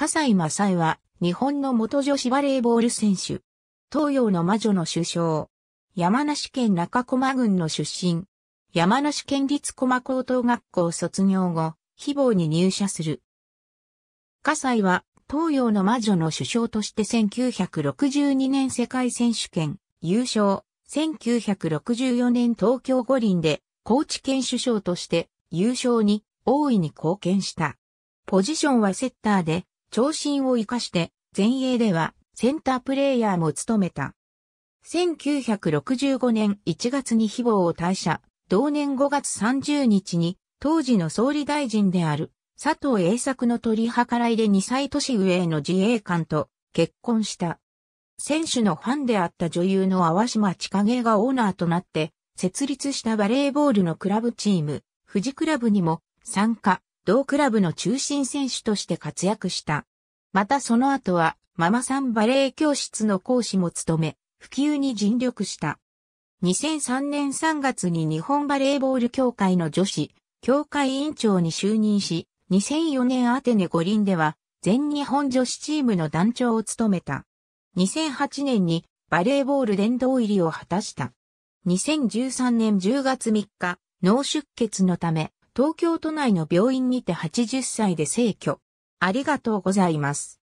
笠井正恵は、日本の元女子バレーボール選手。東洋の魔女の首相。山梨県中駒郡の出身。山梨県立駒高等学校卒業後、希望に入社する。笠井は、東洋の魔女の首相として1962年世界選手権優勝、1964年東京五輪で高知県首相として優勝に大いに貢献した。ポジションはセッターで長身を生かして前衛ではセンタープレイヤーも務めた。1965年1月に非謗を退社、同年5月30日に当時の総理大臣である佐藤栄作の取り計らいで2歳年上の自衛官と結婚した。選手のファンであった女優の淡島千景がオーナーとなって設立したバレーボールのクラブチーム、富士クラブにも参加、同クラブの中心選手として活躍した。またその後は、ママさんバレエ教室の講師も務め、普及に尽力した。2003年3月に日本バレーボール協会の女子、協会委員長に就任し、2004年アテネ五輪では、全日本女子チームの団長を務めた。2008年にバレーボール殿堂入りを果たした。2013年10月3日、脳出血のため、東京都内の病院にて80歳で逝去。ありがとうございます。